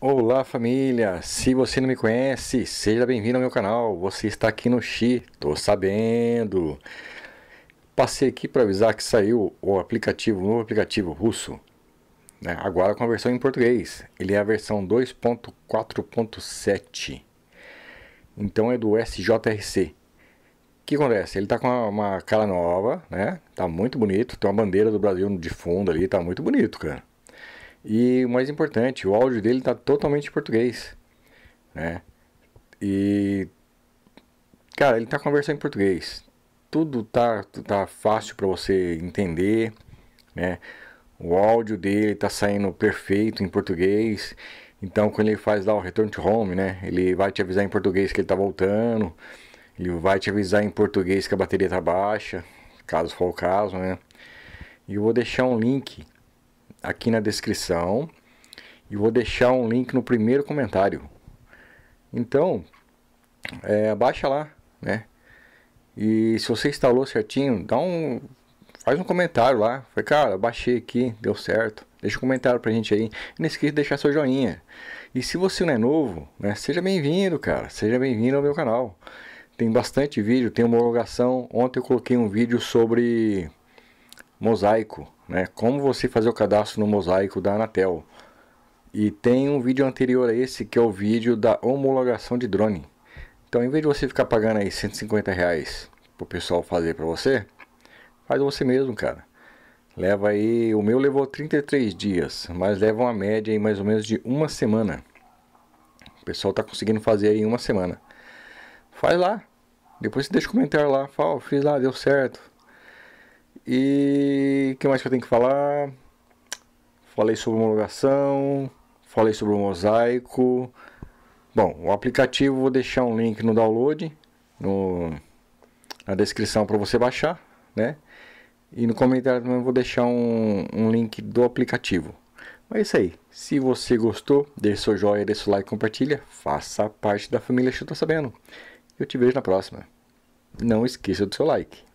Olá família, se você não me conhece, seja bem-vindo ao meu canal. Você está aqui no Xi, tô sabendo. Passei aqui para avisar que saiu o aplicativo, o novo aplicativo russo, né? agora com a versão em português. Ele é a versão 2.4.7, então é do SJRC. O que acontece? Ele está com uma, cara nova, né? Tá muito bonito, tem uma bandeira do Brasil de fundo ali, tá muito bonito, cara. E o mais importante, o áudio dele está totalmente em português, né? E cara, ele está conversando em português. Tudo tá tá fácil para você entender, né? O áudio dele está saindo perfeito em português. Então, quando ele faz lá o return to home, né? Ele vai te avisar em português que ele está voltando. Ele vai te avisar em português que a bateria está baixa, caso for o caso, né? E eu vou deixar um link aqui na descrição e vou deixar um link no primeiro comentário. Então, é, baixa lá, né? E se você instalou certinho, dá um faz um comentário lá. Foi, cara, baixei aqui, deu certo. Deixa um comentário pra gente aí. E não esqueça de deixar seu joinha. E se você não é novo, né, seja bem-vindo, cara. Seja bem-vindo ao meu canal. Tem bastante vídeo, tem homologação. Ontem eu coloquei um vídeo sobre mosaico né? Como você fazer o cadastro no mosaico da Anatel. E tem um vídeo anterior a esse que é o vídeo da homologação de drone. Então, em vez de você ficar pagando aí 150 reais pro pessoal fazer para você, faz você mesmo, cara. Leva aí, o meu levou 33 dias, mas leva uma média aí mais ou menos de uma semana. O pessoal tá conseguindo fazer aí em uma semana. Faz lá. Depois você deixa o comentário lá, fala, fiz lá, deu certo. E que mais que eu tenho que falar? Falei sobre homologação, falei sobre o mosaico. Bom, o aplicativo vou deixar um link no download, no, na descrição para você baixar, né? E no comentário também vou deixar um, um link do aplicativo. Mas é isso aí. Se você gostou, deixe seu joinha, deixe seu like, compartilha. Faça parte da família Chuta Sabendo. Eu te vejo na próxima. Não esqueça do seu like.